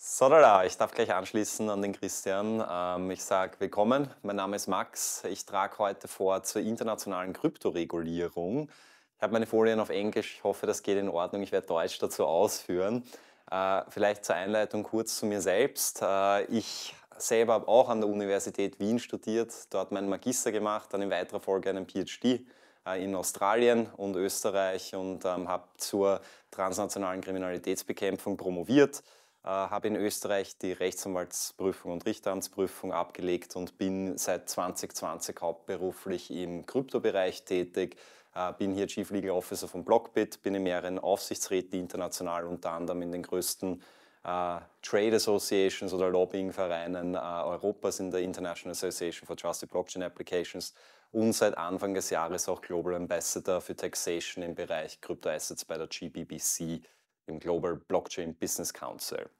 So, da, da. ich darf gleich anschließen an den Christian. Ähm, ich sage willkommen, mein Name ist Max. Ich trage heute vor zur internationalen Kryptoregulierung. Ich habe meine Folien auf Englisch, ich hoffe, das geht in Ordnung. Ich werde Deutsch dazu ausführen. Äh, vielleicht zur Einleitung kurz zu mir selbst. Äh, ich selber habe auch an der Universität Wien studiert, dort meinen Magister gemacht, dann in weiterer Folge einen PhD äh, in Australien und Österreich und ähm, habe zur transnationalen Kriminalitätsbekämpfung promoviert. Äh, habe in Österreich die Rechtsanwaltsprüfung und Richteramtsprüfung abgelegt und bin seit 2020 hauptberuflich im Kryptobereich tätig. Äh, bin hier Chief Legal Officer von Blockbit, bin in mehreren Aufsichtsräten international, unter anderem in den größten Uh, Trade Associations oder Lobbyingvereinen uh, Europas in der International Association for Trusted Blockchain Applications und seit Anfang des Jahres auch Global Ambassador für Taxation im Bereich Kryptoassets bei der GBBC, dem Global Blockchain Business Council.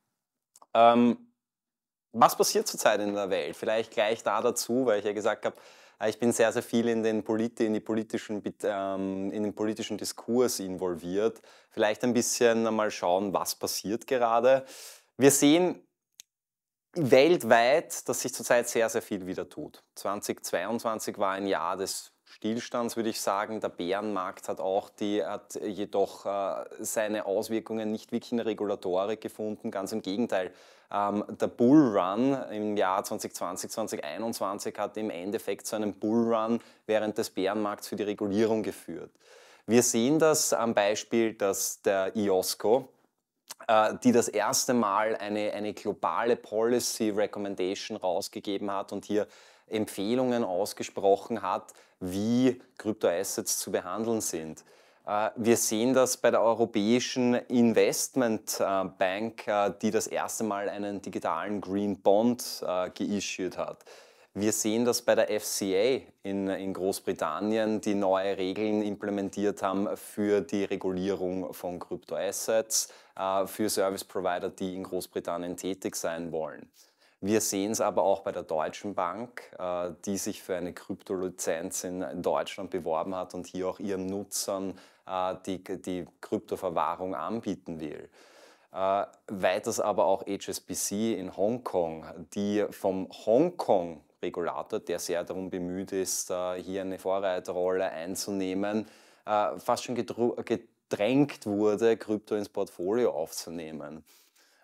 Ähm, was passiert zurzeit in der Welt? Vielleicht gleich da dazu, weil ich ja gesagt habe, äh, ich bin sehr, sehr viel in den, Polit in die politischen, ähm, in den politischen Diskurs involviert. Vielleicht ein bisschen mal schauen, was passiert gerade. Wir sehen weltweit, dass sich zurzeit sehr, sehr viel wieder tut. 2022 war ein Jahr des Stillstands, würde ich sagen. Der Bärenmarkt hat auch die, hat jedoch äh, seine Auswirkungen nicht wirklich in der Regulatorik gefunden. Ganz im Gegenteil. Ähm, der Bullrun im Jahr 2020, 2021 hat im Endeffekt zu einem Bullrun während des Bärenmarkts für die Regulierung geführt. Wir sehen das am Beispiel, dass der IOSCO, äh, die das erste Mal eine, eine globale Policy Recommendation rausgegeben hat und hier Empfehlungen ausgesprochen hat, wie Kryptoassets zu behandeln sind. Äh, wir sehen das bei der Europäischen Investmentbank, äh, äh, die das erste Mal einen digitalen Green Bond geissued hat. Wir sehen das bei der FCA in, in Großbritannien, die neue Regeln implementiert haben für die Regulierung von Kryptoassets, für Service Provider, die in Großbritannien tätig sein wollen. Wir sehen es aber auch bei der Deutschen Bank, äh, die sich für eine Kryptolizenz in Deutschland beworben hat und hier auch ihren Nutzern äh, die, die Kryptoverwahrung anbieten will. Äh, Weiters aber auch HSBC in Hongkong, die vom Hongkong-Regulator, der sehr darum bemüht ist, hier eine Vorreiterrolle einzunehmen, fast schon gedrängt wurde, Krypto ins Portfolio aufzunehmen.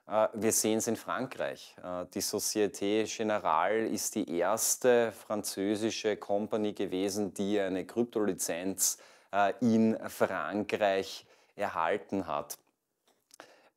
Äh, wir sehen es in Frankreich. Äh, die Société Générale ist die erste französische Company gewesen, die eine Kryptolizenz äh, in Frankreich erhalten hat.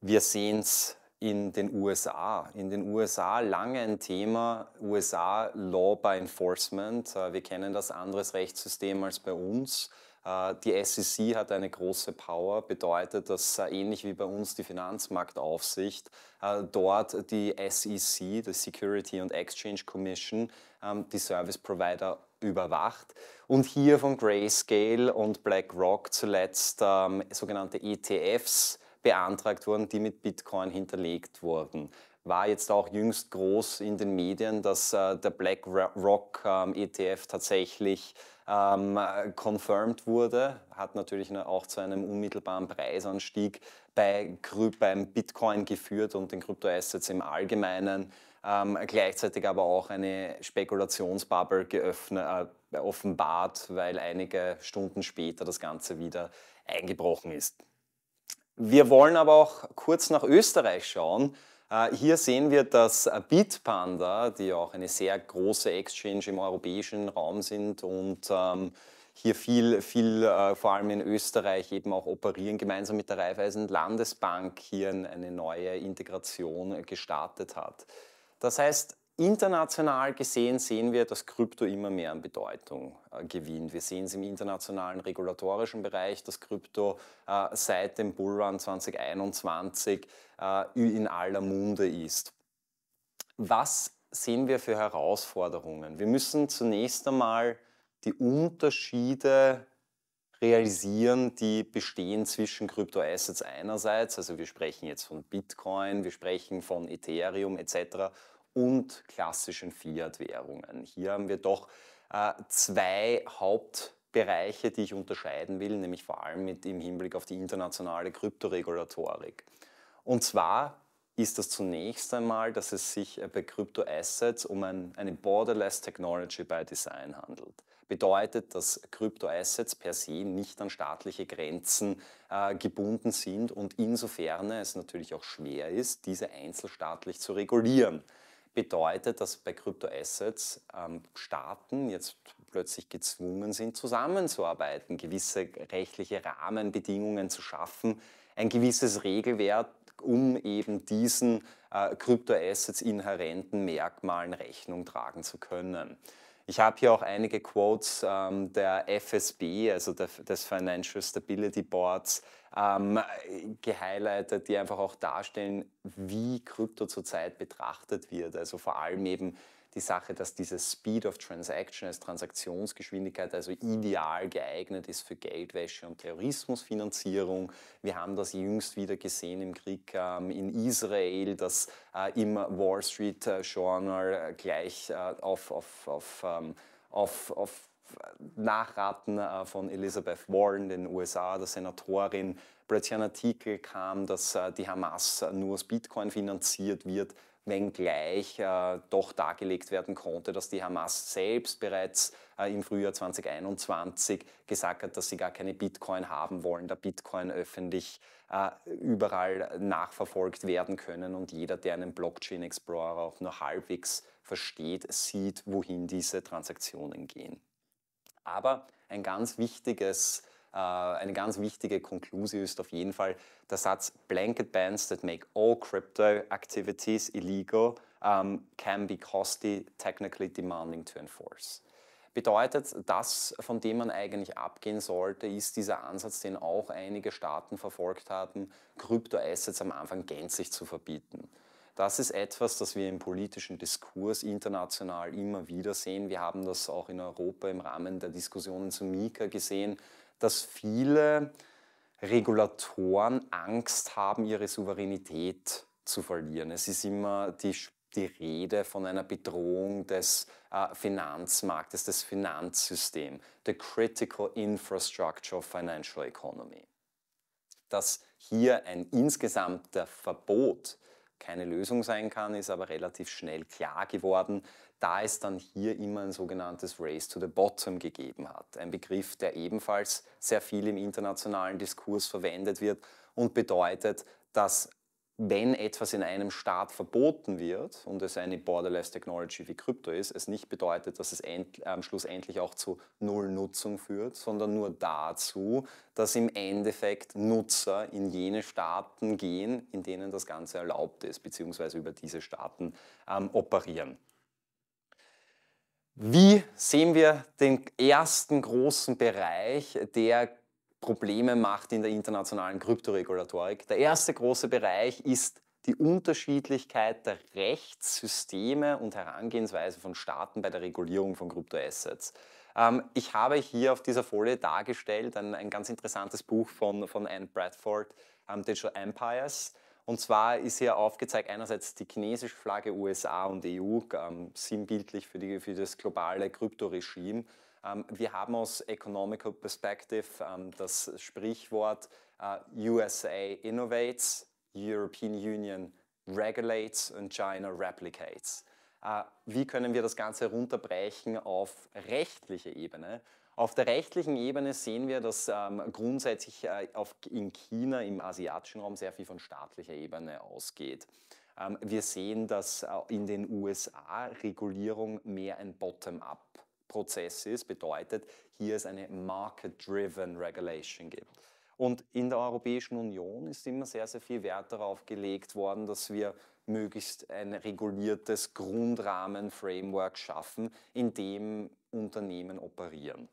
Wir sehen es in den USA. In den USA lange ein Thema, USA Law by Enforcement. Wir kennen das anderes Rechtssystem als bei uns. Äh, die SEC hat eine große Power, bedeutet, dass äh, ähnlich wie bei uns die Finanzmarktaufsicht äh, dort die SEC, die Security and Exchange Commission, ähm, die Service Provider überwacht und hier von Grayscale und BlackRock zuletzt ähm, sogenannte ETFs beantragt wurden, die mit Bitcoin hinterlegt wurden war jetzt auch jüngst groß in den Medien, dass der BlackRock ähm, ETF tatsächlich ähm, confirmed wurde, hat natürlich auch zu einem unmittelbaren Preisanstieg bei, beim Bitcoin geführt und den Kryptoassets im Allgemeinen. Ähm, gleichzeitig aber auch eine Spekulationsbubble geöffnet, äh, offenbart, weil einige Stunden später das Ganze wieder eingebrochen ist. Wir wollen aber auch kurz nach Österreich schauen äh, hier sehen wir, dass äh, Bitpanda, die auch eine sehr große Exchange im europäischen Raum sind und ähm, hier viel, viel äh, vor allem in Österreich eben auch operieren, gemeinsam mit der Raiffeisen Landesbank hier eine neue Integration gestartet hat. Das heißt, International gesehen sehen wir, dass Krypto immer mehr an Bedeutung äh, gewinnt. Wir sehen es im internationalen regulatorischen Bereich, dass Krypto äh, seit dem Bullrun 2021 äh, in aller Munde ist. Was sehen wir für Herausforderungen? Wir müssen zunächst einmal die Unterschiede realisieren, die bestehen zwischen Kryptoassets einerseits, also wir sprechen jetzt von Bitcoin, wir sprechen von Ethereum etc und klassischen Fiat-Währungen. Hier haben wir doch äh, zwei Hauptbereiche, die ich unterscheiden will, nämlich vor allem mit im Hinblick auf die internationale Kryptoregulatorik. Und zwar ist das zunächst einmal, dass es sich äh, bei Kryptoassets um ein, eine Borderless Technology by Design handelt. Bedeutet, dass Kryptoassets per se nicht an staatliche Grenzen äh, gebunden sind und insofern es natürlich auch schwer ist, diese einzelstaatlich zu regulieren bedeutet, dass bei Kryptoassets ähm, Staaten jetzt plötzlich gezwungen sind, zusammenzuarbeiten, gewisse rechtliche Rahmenbedingungen zu schaffen, ein gewisses Regelwerk, um eben diesen äh, Kryptoassets inhärenten Merkmalen Rechnung tragen zu können. Ich habe hier auch einige Quotes ähm, der FSB, also der, des Financial Stability Boards, ähm, gehighlightet, die einfach auch darstellen, wie Krypto zurzeit betrachtet wird. Also vor allem eben die Sache, dass diese Speed of Transaction als Transaktionsgeschwindigkeit also ideal geeignet ist für Geldwäsche und Terrorismusfinanzierung. Wir haben das jüngst wieder gesehen im Krieg ähm, in Israel, dass äh, im Wall Street äh, Journal äh, gleich äh, auf, auf, auf ähm, auf, auf Nachraten äh, von Elizabeth Warren, den USA, der Senatorin, plötzlich ein Artikel kam, dass äh, die Hamas nur aus Bitcoin finanziert wird, wenngleich äh, doch dargelegt werden konnte, dass die Hamas selbst bereits im Frühjahr 2021 gesagt hat, dass sie gar keine Bitcoin haben wollen, da Bitcoin öffentlich überall nachverfolgt werden können und jeder, der einen Blockchain Explorer auch nur halbwegs versteht, sieht, wohin diese Transaktionen gehen. Aber ein ganz wichtiges, äh, eine ganz wichtige Konklusion ist auf jeden Fall der Satz Blanket bans that make all crypto activities illegal um, can be costly, technically demanding to enforce. Bedeutet, das, von dem man eigentlich abgehen sollte, ist dieser Ansatz, den auch einige Staaten verfolgt haben, Kryptoassets am Anfang gänzlich zu verbieten. Das ist etwas, das wir im politischen Diskurs international immer wieder sehen. Wir haben das auch in Europa im Rahmen der Diskussionen zu Mika gesehen, dass viele Regulatoren Angst haben, ihre Souveränität zu verlieren. Es ist immer die, die Rede von einer Bedrohung des äh, Finanzmarktes, des Finanzsystems, der Critical Infrastructure of Financial Economy. Dass hier ein insgesamter Verbot keine Lösung sein kann, ist aber relativ schnell klar geworden, da es dann hier immer ein sogenanntes Race to the Bottom gegeben hat. Ein Begriff, der ebenfalls sehr viel im internationalen Diskurs verwendet wird und bedeutet, dass wenn etwas in einem Staat verboten wird und es eine Borderless Technology wie Krypto ist, es nicht bedeutet, dass es end, äh, schlussendlich auch zu Nullnutzung führt, sondern nur dazu, dass im Endeffekt Nutzer in jene Staaten gehen, in denen das Ganze erlaubt ist, beziehungsweise über diese Staaten ähm, operieren. Wie sehen wir den ersten großen Bereich, der Probleme macht in der internationalen Kryptoregulatorik. Der erste große Bereich ist die Unterschiedlichkeit der Rechtssysteme und Herangehensweise von Staaten bei der Regulierung von Kryptoassets. Ähm, ich habe hier auf dieser Folie dargestellt ein, ein ganz interessantes Buch von, von Anne Bradford, ähm, Digital Empires. Und zwar ist hier aufgezeigt einerseits die chinesische Flagge USA und EU, ähm, sinnbildlich für, die, für das globale Kryptoregime ähm, wir haben aus Economical Perspective ähm, das Sprichwort äh, USA innovates, European Union regulates und China replicates. Äh, wie können wir das Ganze runterbrechen auf rechtliche Ebene? Auf der rechtlichen Ebene sehen wir, dass ähm, grundsätzlich äh, in China im asiatischen Raum sehr viel von staatlicher Ebene ausgeht. wir sehen, dass in den USA Regulierung mehr ein Bottom-up Prozess ist, bedeutet, hier es eine Market-Driven Regulation gibt. Und in der Europäischen Union ist immer sehr, sehr viel Wert darauf gelegt worden, dass wir möglichst ein reguliertes Grundrahmen-Framework schaffen, in dem Unternehmen operieren.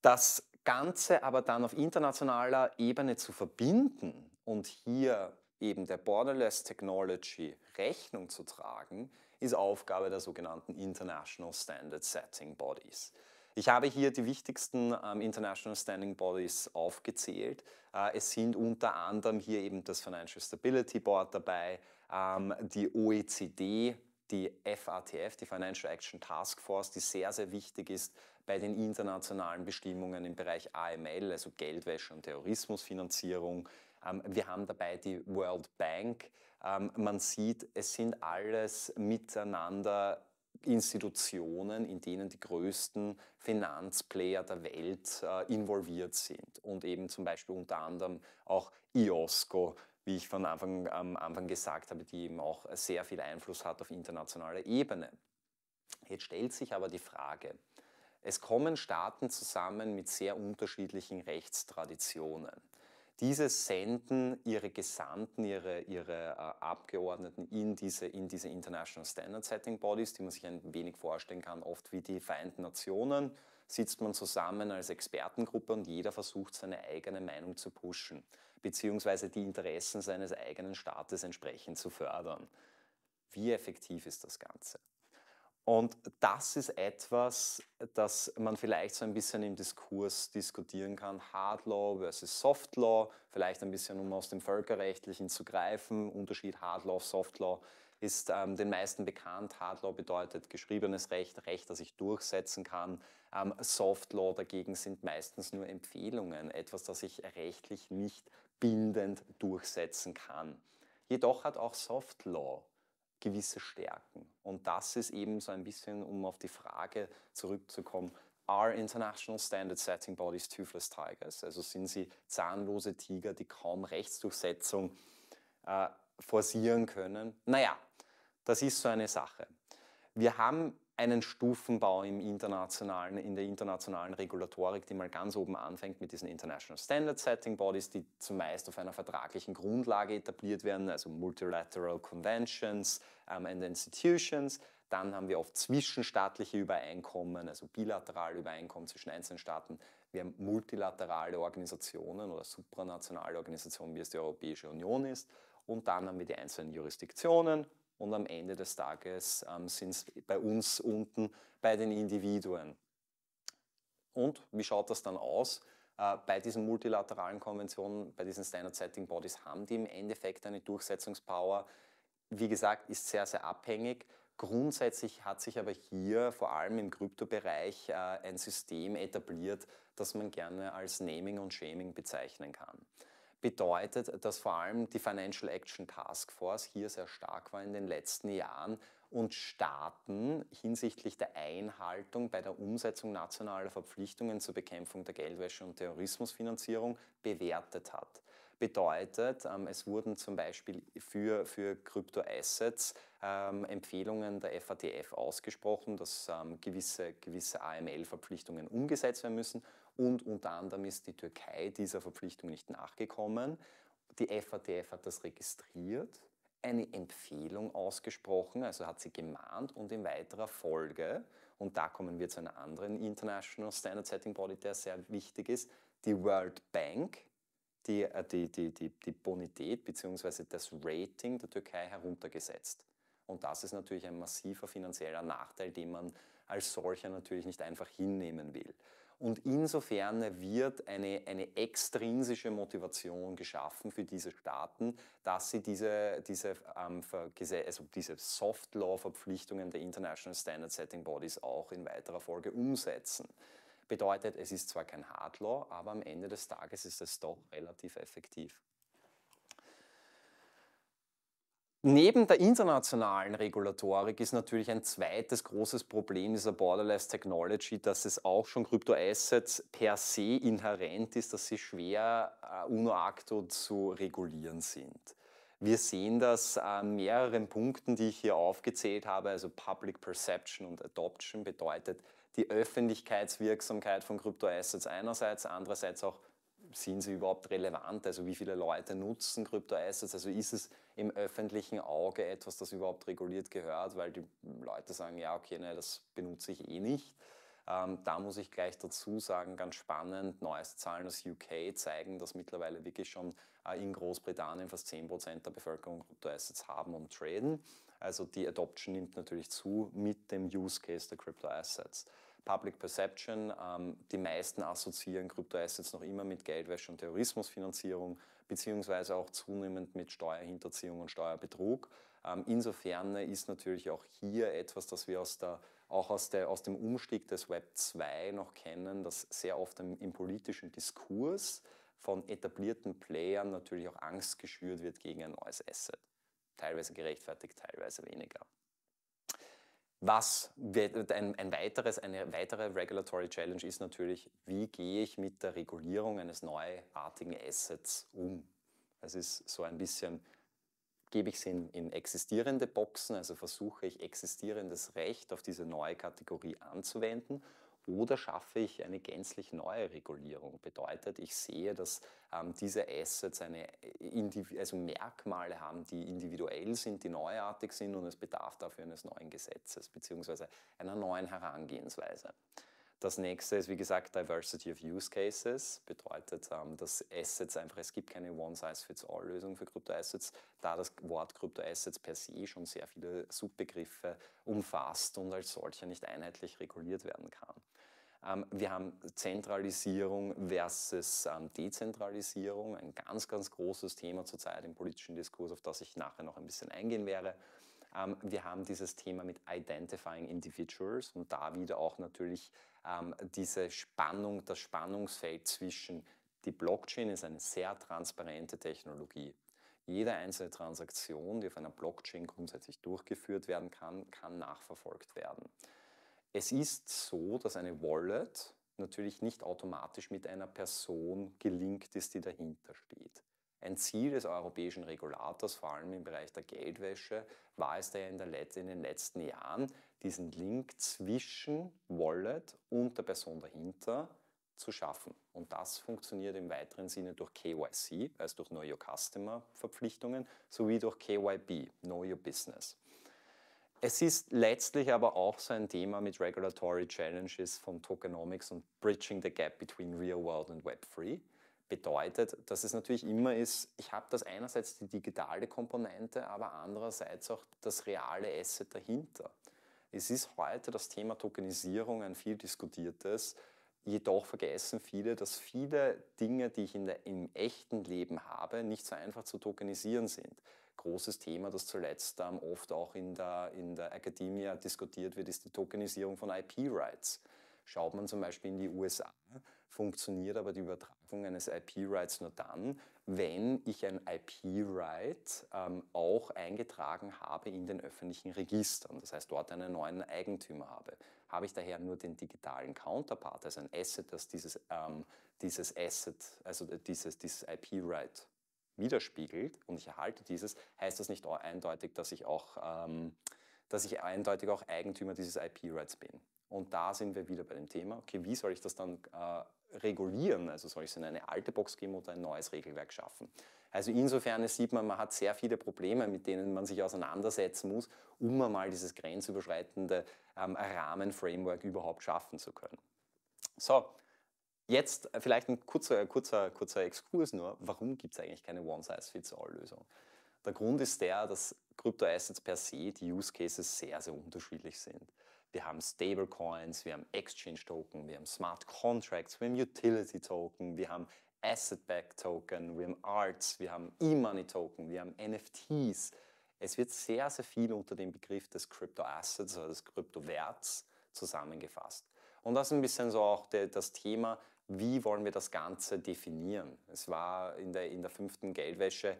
Das Ganze aber dann auf internationaler Ebene zu verbinden und hier eben der Borderless Technology Rechnung zu tragen, ist Aufgabe der sogenannten International Standard Setting Bodies. Ich habe hier die wichtigsten ähm, International Standing Bodies aufgezählt. Äh, es sind unter anderem hier eben das Financial Stability Board dabei, ähm, die OECD, die FATF, die Financial Action Task Force, die sehr, sehr wichtig ist bei den internationalen Bestimmungen im Bereich AML, also Geldwäsche und Terrorismusfinanzierung, ähm, wir haben dabei die World Bank. Ähm, man sieht, es sind alles miteinander Institutionen, in denen die größten Finanzplayer der Welt äh, involviert sind und eben zum Beispiel unter anderem auch IOSCO, wie ich von Anfang, am Anfang gesagt habe, die eben auch sehr viel Einfluss hat auf internationaler Ebene. Jetzt stellt sich aber die Frage, es kommen Staaten zusammen mit sehr unterschiedlichen Rechtstraditionen diese senden ihre Gesandten, ihre, ihre äh, Abgeordneten in diese, in diese International Standard Setting Bodies, die man sich ein wenig vorstellen kann, oft wie die Vereinten Nationen, sitzt man zusammen als Expertengruppe und jeder versucht, seine eigene Meinung zu pushen, beziehungsweise die Interessen seines eigenen Staates entsprechend zu fördern. Wie effektiv ist das Ganze? Und das ist etwas, das man vielleicht so ein bisschen im Diskurs diskutieren kann. Hard Law versus Soft Law, vielleicht ein bisschen, um aus dem Völkerrechtlichen zu greifen. Unterschied Hard Law, Soft Law ist ähm, den meisten bekannt. Hard Law bedeutet geschriebenes Recht, Recht, das ich durchsetzen kann. Ähm, Soft Law dagegen sind meistens nur Empfehlungen, etwas, das ich rechtlich nicht bindend durchsetzen kann. Jedoch hat auch Soft Law gewisse Stärken. Und das ist eben so ein bisschen, um auf die Frage zurückzukommen, are international standard setting bodies toothless tigers? Also sind sie zahnlose Tiger, die kaum Rechtsdurchsetzung äh, forcieren können? Naja, das ist so eine Sache. Wir haben einen Stufenbau im internationalen, in der internationalen Regulatorik, die mal ganz oben anfängt mit diesen International Standard Setting Bodies, die zumeist auf einer vertraglichen Grundlage etabliert werden, also Multilateral Conventions um, ähm, and Institutions. Dann haben wir oft zwischenstaatliche Übereinkommen, also bilaterale Übereinkommen zwischen einzelnen Staaten. Wir haben multilaterale Organisationen oder supranationale Organisationen, wie es die Europäische Union ist. Und dann haben wir die einzelnen Jurisdiktionen, und am Ende des Tages ähm, sind es bei uns unten bei den Individuen. Und wie schaut das dann aus? Äh, bei diesen multilateralen Konventionen, bei diesen Standard Setting Bodies haben die im Endeffekt eine Durchsetzungspower. Wie gesagt, ist sehr, sehr abhängig. Grundsätzlich hat sich aber hier vor allem im Kryptobereich äh, ein System etabliert, das man gerne als Naming und Shaming bezeichnen kann bedeutet, dass vor allem die Financial Action Task Force hier sehr stark war in den letzten Jahren und Staaten hinsichtlich der Einhaltung bei der Umsetzung nationaler Verpflichtungen zur Bekämpfung der Geldwäsche und Terrorismusfinanzierung bewertet hat. Bedeutet, ähm, es wurden zum Beispiel für, für Kryptoassets ähm, Empfehlungen der FATF ausgesprochen, dass ähm, gewisse, gewisse AML-Verpflichtungen umgesetzt werden müssen und unter anderem ist die Türkei dieser Verpflichtung nicht nachgekommen. Die FATF hat das registriert, eine Empfehlung ausgesprochen, also hat sie gemahnt und in weiterer Folge, und da kommen wir zu einer anderen International Standard Setting Body, der sehr wichtig ist, die World Bank, die, äh, die, die, die, die Bonität bzw. das Rating der Türkei heruntergesetzt. Und das ist natürlich ein massiver finanzieller Nachteil, den man als solcher natürlich nicht einfach hinnehmen will. Und insofern wird eine, eine extrinsische Motivation geschaffen für diese Staaten, dass sie diese, diese, ähm, also diese Soft-Law-Verpflichtungen der International Standard-Setting Bodies auch in weiterer Folge umsetzen. Bedeutet, es ist zwar kein Hard Law, aber am Ende des Tages ist es doch relativ effektiv. Neben der internationalen Regulatorik ist natürlich ein zweites großes Problem dieser Borderless Technology, dass es auch schon Kryptoassets per se inhärent ist, dass sie schwer äh, uno acto zu regulieren sind. Wir sehen das an mehreren Punkten, die ich hier aufgezählt habe, also Public Perception und Adoption bedeutet die Öffentlichkeitswirksamkeit von Kryptoassets einerseits, andererseits auch sind sie überhaupt relevant? Also wie viele Leute nutzen Kryptoassets? Also ist es im öffentlichen Auge etwas, das überhaupt reguliert gehört, weil die Leute sagen, ja, okay, ne, das benutze ich eh nicht. Ähm, da muss ich gleich dazu sagen, ganz spannend, neueste Zahlen aus UK zeigen, dass mittlerweile wirklich schon äh, in Großbritannien fast 10% der Bevölkerung Kryptoassets haben und traden. Also die Adoption nimmt natürlich zu mit dem Use Case der Kryptoassets. Assets. Public Perception. Ähm, die meisten assoziieren Kryptoassets noch immer mit Geldwäsche und Terrorismusfinanzierung, beziehungsweise auch zunehmend mit Steuerhinterziehung und Steuerbetrug. Ähm, insofern ist natürlich auch hier etwas, das wir aus der, auch aus, der, aus dem Umstieg des Web 2 noch kennen, das sehr oft im, im politischen Diskurs von etablierten Playern natürlich auch Angst geschürt wird gegen ein neues Asset. Teilweise gerechtfertigt, teilweise weniger. Was ein, ein weiteres, eine weitere Regulatory Challenge ist natürlich, wie gehe ich mit der Regulierung eines neuartigen Assets um? Es ist so ein bisschen, gebe ich es in, in existierende Boxen, also versuche ich existierendes Recht auf diese neue Kategorie anzuwenden oder schaffe ich eine gänzlich neue Regulierung? Bedeutet, ich sehe, dass ähm, diese Assets eine äh, also Merkmale haben, die individuell sind, die neuartig sind und es bedarf dafür eines neuen Gesetzes bzw. einer neuen Herangehensweise. Das nächste ist, wie gesagt, Diversity of Use Cases. Bedeutet, ähm, dass Assets einfach, es gibt keine One-Size-Fits-All-Lösung für Kryptoassets, da das Wort Kryptoassets per se schon sehr viele Subbegriffe umfasst und als solcher nicht einheitlich reguliert werden kann. Ähm, wir haben Zentralisierung versus ähm, Dezentralisierung, ein ganz, ganz großes Thema zurzeit im politischen Diskurs, auf das ich nachher noch ein bisschen eingehen werde. Ähm, wir haben dieses Thema mit Identifying Individuals und da wieder auch natürlich diese Spannung, das Spannungsfeld zwischen die Blockchain ist eine sehr transparente Technologie. Jede einzelne Transaktion, die auf einer Blockchain grundsätzlich durchgeführt werden kann, kann nachverfolgt werden. Es ist so, dass eine Wallet natürlich nicht automatisch mit einer Person gelinkt ist, die dahinter steht. Ein Ziel des europäischen Regulators, vor allem im Bereich der Geldwäsche, war es daher in, in, den letzten Jahren, diesen Link zwischen Wallet und der Person dahinter zu schaffen. Und das funktioniert im weiteren Sinne durch KYC, also durch Know Your Customer Verpflichtungen, sowie durch KYB, Know Your Business. Es ist letztlich aber auch so ein Thema mit Regulatory Challenges von Tokenomics und Bridging the Gap between Real World and Web3. Bedeutet, dass es natürlich immer ist, ich habe das einerseits die digitale Komponente, aber andererseits auch das reale Asset dahinter. Es ist heute das Thema Tokenisierung ein viel diskutiertes. Jedoch vergessen viele, dass viele Dinge, die ich in der, im echten Leben habe, nicht so einfach zu tokenisieren sind großes Thema, das zuletzt ähm, oft auch in der, in der Academia diskutiert wird, ist die Tokenisierung von IP-Rights. Schaut man zum Beispiel in die USA, funktioniert aber die Übertragung eines IP-Rights nur dann, wenn ich ein IP-Right ähm, auch eingetragen habe in den öffentlichen Registern, das heißt dort einen neuen Eigentümer habe. Habe ich daher nur den digitalen Counterpart, also ein Asset, das dieses, ähm, dieses Asset, also äh, dieses, dieses IP-Right widerspiegelt und ich erhalte dieses, heißt das nicht eindeutig, dass ich auch, ähm, dass ich eindeutig auch Eigentümer dieses IP-Rights bin. Und da sind wir wieder bei dem Thema, okay, wie soll ich das dann äh, regulieren? Also soll ich es in eine alte Box geben oder ein neues Regelwerk schaffen? Also insofern sieht man, man hat sehr viele Probleme, mit denen man sich auseinandersetzen muss, um einmal dieses grenzüberschreitende ähm, Rahmenframework überhaupt schaffen zu können. So, Jetzt äh, vielleicht ein kurzer, kurzer, kurzer Exkurs nur. Warum gibt es eigentlich keine One-Size-Fits-All-Lösung? Der Grund ist der, dass Kryptoassets per se die Use Cases sehr, sehr unterschiedlich sind. Wir haben Stablecoins, wir haben Exchange-Token, wir haben Smart Contracts, wir haben Utility-Token, wir haben Asset-Back-Token, wir haben Arts, wir haben E-Money-Token, wir haben NFTs. Es wird sehr, sehr viel unter dem Begriff des Crypto-Assets oder des Kryptowerts zusammengefasst. Und das ist ein bisschen so auch das Thema, wie wollen wir das Ganze definieren. Es war in der, in der fünften Geldwäsche.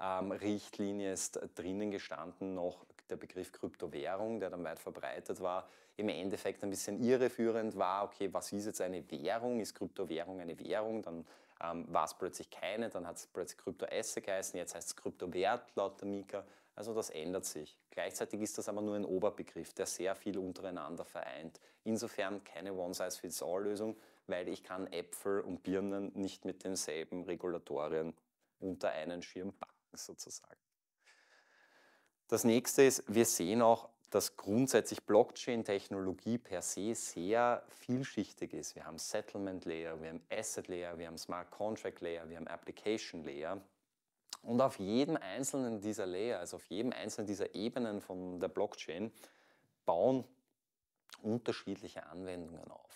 Ähm, Richtlinie ist drinnen gestanden noch der Begriff Kryptowährung, der dann weit verbreitet war, im Endeffekt ein bisschen irreführend war, okay, was ist jetzt eine Währung? Ist Kryptowährung eine Währung? Dann ähm, war es plötzlich keine, dann hat es plötzlich Kryptoesse geheißen, jetzt heißt es Kryptowert laut der Mika. Also das ändert sich. Gleichzeitig ist das aber nur ein Oberbegriff, der sehr viel untereinander vereint. Insofern keine One-Size-Fits-All-Lösung, weil ich kann Äpfel und Birnen nicht mit denselben Regulatorien unter einen Schirm packen, sozusagen. Das nächste ist, wir sehen auch, dass grundsätzlich Blockchain-Technologie per se sehr vielschichtig ist. Wir haben Settlement Layer, wir haben Asset Layer, wir haben Smart Contract Layer, wir haben Application Layer. Und auf jedem einzelnen dieser Layer, also auf jedem einzelnen dieser Ebenen von der Blockchain, bauen unterschiedliche Anwendungen auf.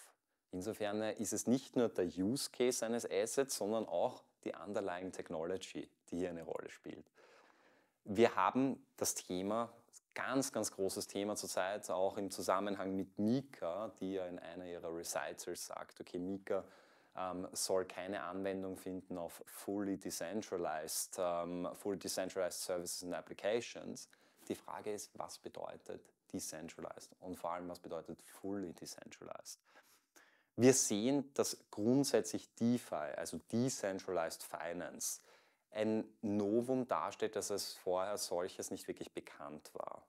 Insofern äh, ist es nicht nur der Use Case eines Assets, sondern auch die Underlying Technology, die hier eine Rolle spielt. Wir haben das Thema, ganz, ganz großes Thema zurzeit, auch im Zusammenhang mit Mika, die ja in einer ihrer Recitals sagt, okay, Mika ähm, soll keine Anwendung finden auf fully decentralized, ähm, fully decentralized Services and Applications. Die Frage ist, was bedeutet decentralized und vor allem, was bedeutet fully decentralized? Wir sehen, dass grundsätzlich DeFi, also Decentralized Finance, ein Novum darstellt, dass es vorher solches nicht wirklich bekannt war.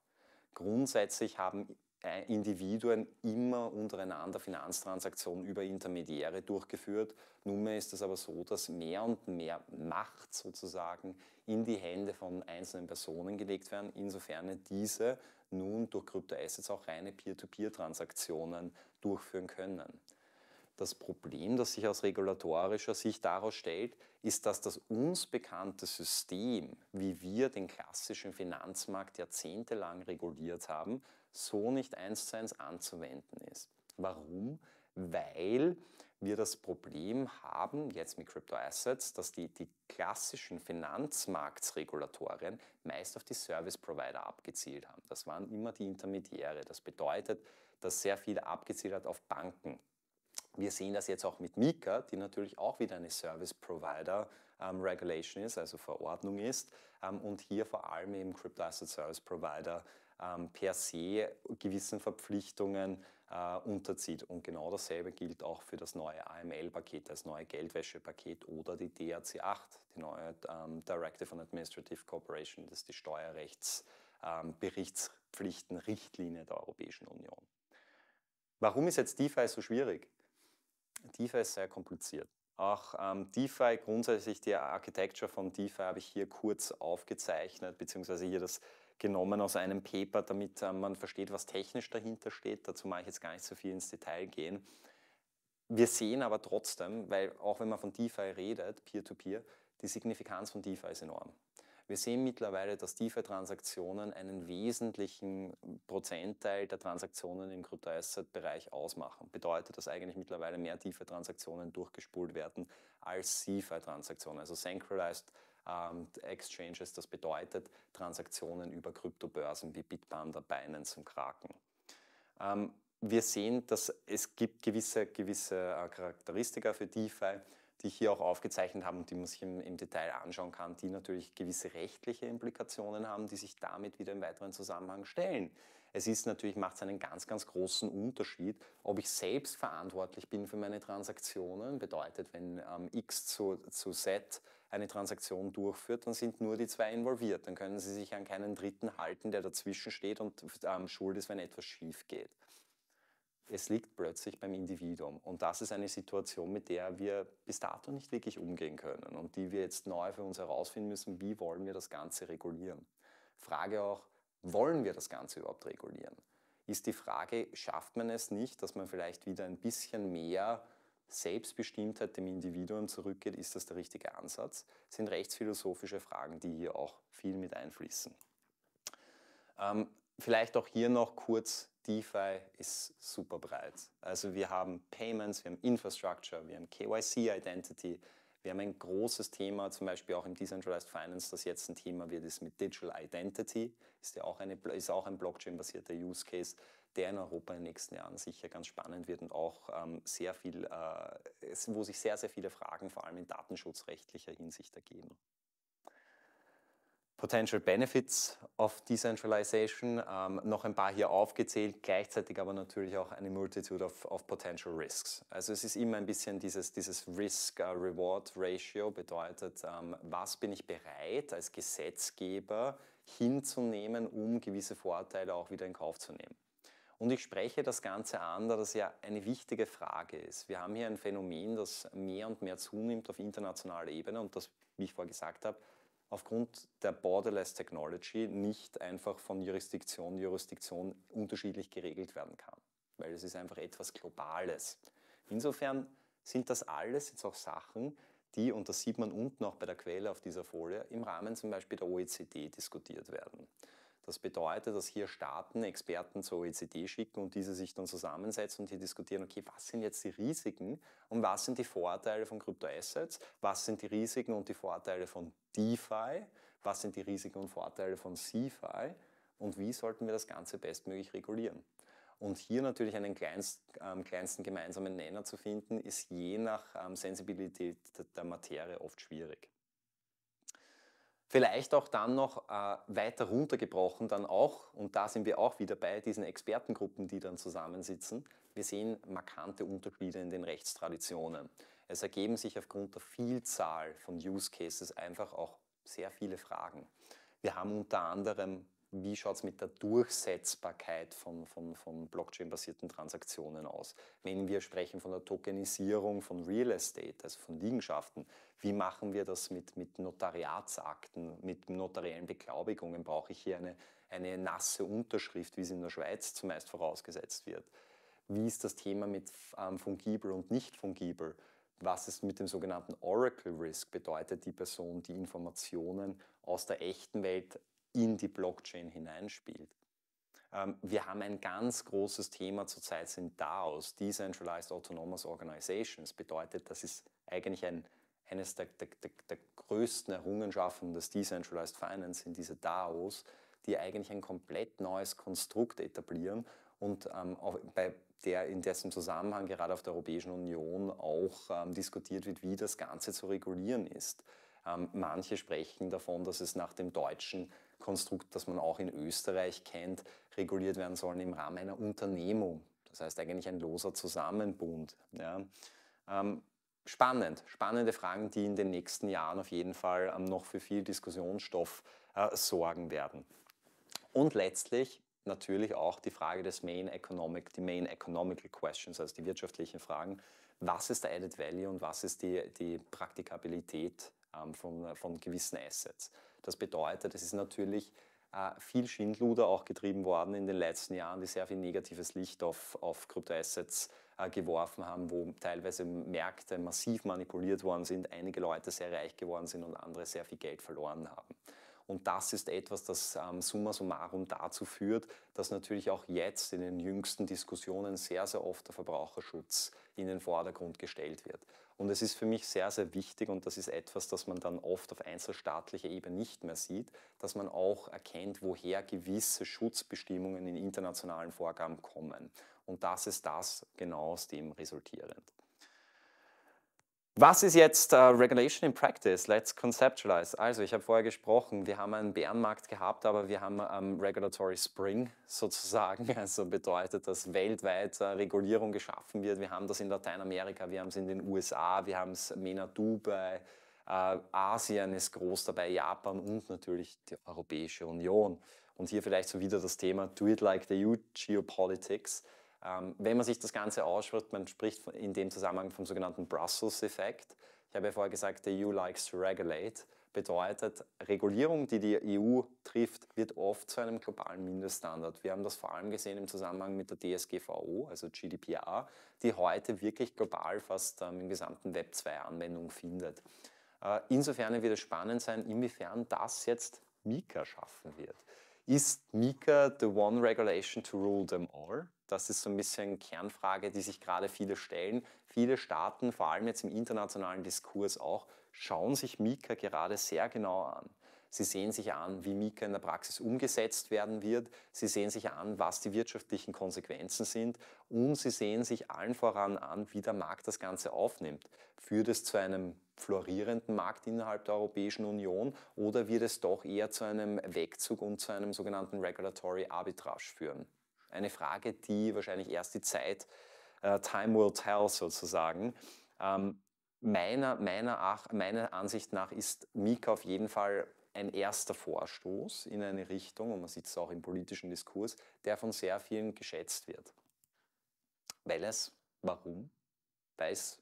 Grundsätzlich haben äh, Individuen immer untereinander Finanztransaktionen über Intermediäre durchgeführt. Nunmehr ist es aber so, dass mehr und mehr Macht sozusagen in die Hände von einzelnen Personen gelegt werden, insofern diese nun durch Kryptoassets auch reine Peer-to-Peer-Transaktionen durchführen können. Das Problem, das sich aus regulatorischer Sicht daraus stellt, ist, dass das uns bekannte System, wie wir den klassischen Finanzmarkt jahrzehntelang reguliert haben, so nicht eins zu eins anzuwenden ist. Warum? Weil wir das Problem haben, jetzt mit Crypto Assets, dass die, die klassischen Finanzmarktsregulatorien meist auf die Service Provider abgezielt haben. Das waren immer die Intermediäre. Das bedeutet, dass sehr viel abgezielt hat auf Banken, wir sehen das jetzt auch mit Mika, die natürlich auch wieder eine Service Provider ähm, Regulation ist, also Verordnung ist ähm, und hier vor allem eben Crypto Asset Service Provider ähm, per se gewissen Verpflichtungen äh, unterzieht. Und genau dasselbe gilt auch für das neue AML-Paket, das neue Geldwäschepaket oder die DRC 8, die neue ähm, Directive on Administrative Cooperation, das ist die Steuerrechtsberichtspflichtenrichtlinie ähm, der Europäischen Union. Warum ist jetzt DeFi so schwierig? DeFi ist sehr kompliziert. Auch ähm, DeFi, grundsätzlich die Architecture von DeFi habe ich hier kurz aufgezeichnet, beziehungsweise hier das genommen aus einem Paper, damit äh, man versteht, was technisch dahinter steht. Dazu mache ich jetzt gar nicht so viel ins Detail gehen. Wir sehen aber trotzdem, weil auch wenn man von DeFi redet, Peer-to-Peer, -Peer, die Signifikanz von DeFi ist enorm. Wir sehen mittlerweile, dass defi Transaktionen einen wesentlichen Prozentteil der Transaktionen im Kryptoasset-Bereich ausmachen. Bedeutet, dass eigentlich mittlerweile mehr defi Transaktionen durchgespult werden als CeFi-Transaktionen, also Synchronized ähm, Exchanges. Das bedeutet Transaktionen über Kryptobörsen wie Bitpanda, Binance und Kraken. Ähm, wir sehen, dass es gibt gewisse, gewisse äh, Charakteristika für DeFi gibt die ich hier auch aufgezeichnet habe und die man sich im, im Detail anschauen kann, die natürlich gewisse rechtliche Implikationen haben, die sich damit wieder im weiteren Zusammenhang stellen. Es ist natürlich, macht einen ganz, ganz großen Unterschied, ob ich selbst verantwortlich bin für meine Transaktionen. Bedeutet, wenn ähm, X zu, zu Z eine Transaktion durchführt, dann sind nur die zwei involviert. Dann können sie sich an keinen Dritten halten, der dazwischen steht und ähm, schuld ist, wenn etwas schief geht es liegt plötzlich beim Individuum. Und das ist eine Situation, mit der wir bis dato nicht wirklich umgehen können und die wir jetzt neu für uns herausfinden müssen, wie wollen wir das Ganze regulieren. Frage auch, wollen wir das Ganze überhaupt regulieren? Ist die Frage, schafft man es nicht, dass man vielleicht wieder ein bisschen mehr Selbstbestimmtheit dem Individuum zurückgeht, ist das der richtige Ansatz? Das sind rechtsphilosophische Fragen, die hier auch viel mit einfließen. Ähm, vielleicht auch hier noch kurz DeFi ist super breit. Also wir haben Payments, wir haben Infrastructure, wir haben KYC-Identity, wir haben ein großes Thema, zum Beispiel auch im Decentralized Finance, das jetzt ein Thema wird, ist mit Digital Identity, ist ja auch, eine, ist auch ein Blockchain-basierter Use Case, der in Europa in den nächsten Jahren sicher ganz spannend wird und auch ähm, sehr viel, äh, wo sich sehr, sehr viele Fragen, vor allem in datenschutzrechtlicher Hinsicht ergeben. Potential Benefits of Decentralization, ähm, noch ein paar hier aufgezählt, gleichzeitig aber natürlich auch eine Multitude of, of Potential Risks. Also es ist immer ein bisschen dieses, dieses Risk-Reward-Ratio, bedeutet, ähm, was bin ich bereit als Gesetzgeber hinzunehmen, um gewisse Vorteile auch wieder in Kauf zu nehmen. Und ich spreche das Ganze an, da das ja eine wichtige Frage ist. Wir haben hier ein Phänomen, das mehr und mehr zunimmt auf internationaler Ebene und das, wie ich vorher gesagt habe, aufgrund der Borderless Technology nicht einfach von Jurisdiktion Jurisdiktion unterschiedlich geregelt werden kann, weil es ist einfach etwas Globales. Insofern sind das alles jetzt auch Sachen, die, und das sieht man unten auch bei der Quelle auf dieser Folie, im Rahmen zum Beispiel der OECD diskutiert werden. Das bedeutet, dass hier Staaten Experten zur OECD schicken und diese sich dann zusammensetzen und hier diskutieren, okay, was sind jetzt die Risiken und was sind die Vorteile von Kryptoassets, was sind die Risiken und die Vorteile von DeFi, was sind die Risiken und Vorteile von CeFi und wie sollten wir das Ganze bestmöglich regulieren. Und hier natürlich einen kleinst, ähm, kleinsten gemeinsamen Nenner zu finden, ist je nach ähm, Sensibilität der Materie oft schwierig. Vielleicht auch dann noch äh, weiter runtergebrochen, dann auch, und da sind wir auch wieder bei diesen Expertengruppen, die dann zusammensitzen. Wir sehen markante Unterschiede in den Rechtstraditionen. Es ergeben sich aufgrund der Vielzahl von Use Cases einfach auch sehr viele Fragen. Wir haben unter anderem, wie schaut es mit der Durchsetzbarkeit von, von, von Blockchain-basierten Transaktionen aus? Wenn wir sprechen von der Tokenisierung von Real Estate, also von Liegenschaften, wie machen wir das mit, mit Notariatsakten, mit notariellen Beglaubigungen? Brauche ich hier eine, eine nasse Unterschrift, wie es in der Schweiz zumeist vorausgesetzt wird? Wie ist das Thema mit ähm, fungibel und nicht fungibel? was es mit dem sogenannten Oracle Risk bedeutet, die Person, die Informationen aus der echten Welt in die Blockchain hineinspielt. Ähm, wir haben ein ganz großes Thema zurzeit sind DAOs, Decentralized Autonomous Organizations, bedeutet, das ist eigentlich ein, eines der, der, der, größten Errungenschaften des Decentralized Finance sind diese DAOs, die eigentlich ein komplett neues Konstrukt etablieren und ähm, auch bei der in dessen Zusammenhang gerade auf der Europäischen Union auch ähm, diskutiert wird, wie das Ganze zu regulieren ist. Ähm, manche sprechen davon, dass es nach dem deutschen Konstrukt, das man auch in Österreich kennt, reguliert werden sollen im Rahmen einer Unternehmung. Das heißt eigentlich ein loser Zusammenbund. Ja. Ähm, spannend, spannende Fragen, die in den nächsten Jahren auf jeden Fall ähm, noch für viel Diskussionsstoff äh, sorgen werden. Und letztlich natürlich auch die Frage des Main Economic, die Main Economical Questions, also die wirtschaftlichen Fragen. Was ist der Added Value und was ist die, die Praktikabilität ähm, von, äh, von gewissen Assets? Das bedeutet, es ist natürlich äh, viel Schindluder auch getrieben worden in den letzten Jahren, die sehr viel negatives Licht auf, auf Kryptoassets äh, äh, geworfen haben, wo teilweise Märkte massiv manipuliert worden sind, einige Leute sehr reich geworden sind und andere sehr viel Geld verloren haben. Und das ist etwas, das ähm, summa summarum dazu führt, dass natürlich auch jetzt in den jüngsten Diskussionen sehr, sehr oft der Verbraucherschutz in den Vordergrund gestellt wird. Und es ist für mich sehr, sehr wichtig und das ist etwas, das man dann oft auf einzelstaatlicher Ebene nicht mehr sieht, dass man auch erkennt, woher gewisse Schutzbestimmungen in internationalen Vorgaben kommen. Und das ist das genau aus dem resultierend. Was ist jetzt uh, Regulation in Practice? Let's conceptualize. Also, ich habe vorher gesprochen, wir haben einen Bärenmarkt gehabt, aber wir haben um, Regulatory Spring sozusagen. Also bedeutet, dass weltweit uh, Regulierung geschaffen wird. Wir haben das in Lateinamerika, wir haben es in den USA, wir haben es mena Dubai, uh, Asien ist groß dabei, Japan und natürlich die Europäische Union. Und hier vielleicht so wieder das Thema Do it like the EU Geopolitics ähm, wenn man sich das Ganze ausschaut, man spricht in dem Zusammenhang vom sogenannten Brussels-Effekt. Ich habe ja vorher gesagt, the EU likes to regulate. Bedeutet, Regulierung, die die EU trifft, wird oft zu einem globalen Mindeststandard. Wir haben das vor allem gesehen im Zusammenhang mit der DSGVO, also GDPR, die heute wirklich global fast ähm, im gesamten Web 2 Anwendung findet. Äh, insofern wird es spannend sein, inwiefern das jetzt Mika schaffen wird. Ist Mika the one regulation to rule them all? Das ist so ein bisschen Kernfrage, die sich gerade viele stellen. Viele Staaten, vor allem jetzt im internationalen Diskurs auch, schauen sich Mika gerade sehr genau an. Sie sehen sich an, wie Mika in der Praxis umgesetzt werden wird. Sie sehen sich an, was die wirtschaftlichen Konsequenzen sind. Und sie sehen sich allen voran an, wie der Markt das Ganze aufnimmt. Führt es zu einem florierenden Markt innerhalb der Europäischen Union oder wird es doch eher zu einem Wegzug und zu einem sogenannten Regulatory Arbitrage führen? Eine Frage, die wahrscheinlich erst die Zeit, uh, Time will tell sozusagen. Ähm, meiner, meiner, Ach, meiner Ansicht nach ist Mika auf jeden Fall ein erster Vorstoß in eine Richtung, und man sieht es auch im politischen Diskurs, der von sehr vielen geschätzt wird. Weil es, warum? Weil es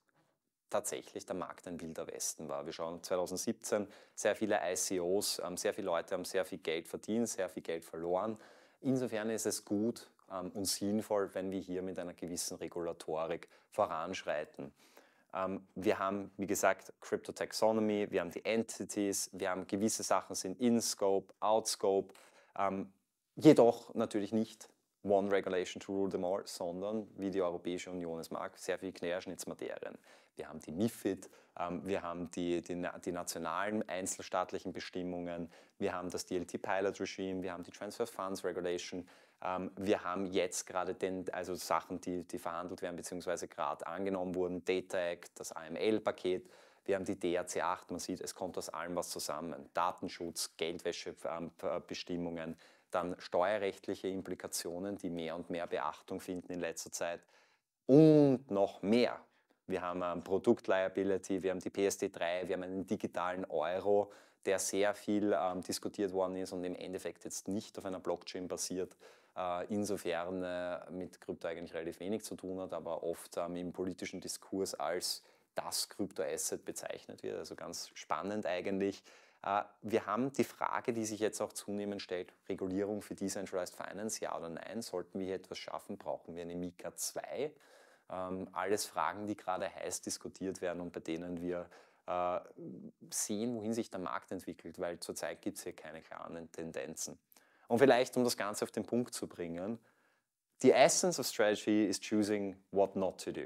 tatsächlich der Markt ein wilder Westen war. Wir schauen 2017 sehr viele ICOs, ähm, sehr viele Leute haben sehr viel Geld verdient, sehr viel Geld verloren. Insofern ist es gut ähm, und sinnvoll, wenn wir hier mit einer gewissen Regulatorik voranschreiten. Ähm, wir haben, wie gesagt, Crypto Taxonomy, wir haben die Entities, wir haben gewisse Sachen sind In-Scope, Out-Scope, jedoch natürlich nicht One Regulation to Rule Them All, sondern wie die Europäische Union es mag, sehr viel Querschnittsmaterien wir haben die MIFID, ähm, wir haben die, die, die nationalen einzelstaatlichen Bestimmungen, wir haben das DLT-Pilot-Regime, wir haben die Transfer Funds Regulation, ähm, wir haben jetzt gerade den, also Sachen, die, die verhandelt werden bzw. gerade angenommen wurden, Data Act, e das AML-Paket, wir haben die DRC 8, man sieht, es kommt aus allem was zusammen. Datenschutz, Geldwäschebestimmungen, ähm, äh, dann steuerrechtliche Implikationen, die mehr und mehr Beachtung finden in letzter Zeit und noch mehr wir haben ein Produkt Liability, wir haben die PSD3, wir haben einen digitalen Euro, der sehr viel ähm, diskutiert worden ist und im Endeffekt jetzt nicht auf einer Blockchain basiert, äh, insofern äh, mit Krypto eigentlich relativ wenig zu tun hat, aber oft ähm, im politischen Diskurs als das Kryptoasset bezeichnet wird. Also ganz spannend eigentlich. Äh, wir haben die Frage, die sich jetzt auch zunehmend stellt, Regulierung für Decentralized Finance, ja oder nein? Sollten wir hier etwas schaffen, brauchen wir eine Mika 2? Ähm, alles Fragen, die gerade heiß diskutiert werden und bei denen wir äh, sehen, wohin sich der Markt entwickelt, weil zurzeit gibt es hier keine klaren Tendenzen. Und vielleicht, um das Ganze auf den Punkt zu bringen, die essence of strategy is choosing what not to do.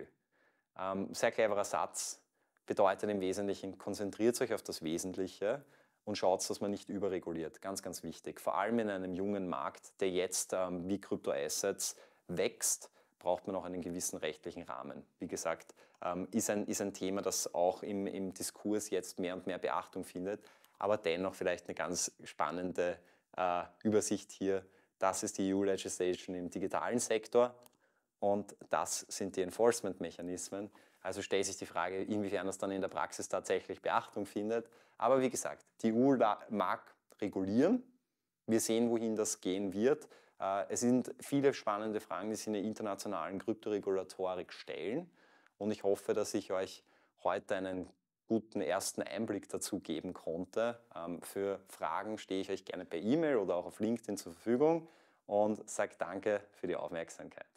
Ähm, sehr cleverer Satz bedeutet im Wesentlichen, konzentriert euch auf das Wesentliche und schaut, dass man nicht überreguliert. Ganz, ganz wichtig. Vor allem in einem jungen Markt, der jetzt ähm, wie Kryptoassets wächst braucht man auch einen gewissen rechtlichen Rahmen. Wie gesagt, ähm, ist, ein, ist ein Thema, das auch im, im Diskurs jetzt mehr und mehr Beachtung findet, aber dennoch vielleicht eine ganz spannende äh, Übersicht hier. Das ist die EU-Legislation im digitalen Sektor und das sind die Enforcement-Mechanismen. Also stellt sich die Frage, inwiefern das dann in der Praxis tatsächlich Beachtung findet. Aber wie gesagt, die EU mag regulieren. Wir sehen, wohin das gehen wird. Äh, es sind viele spannende Fragen, die sich in der internationalen Kryptoregulatorik stellen. Und ich hoffe, dass ich euch heute einen guten ersten Einblick dazu geben konnte. Ähm, für Fragen stehe ich euch gerne per E-Mail oder auch auf LinkedIn zur Verfügung und sage danke für die Aufmerksamkeit.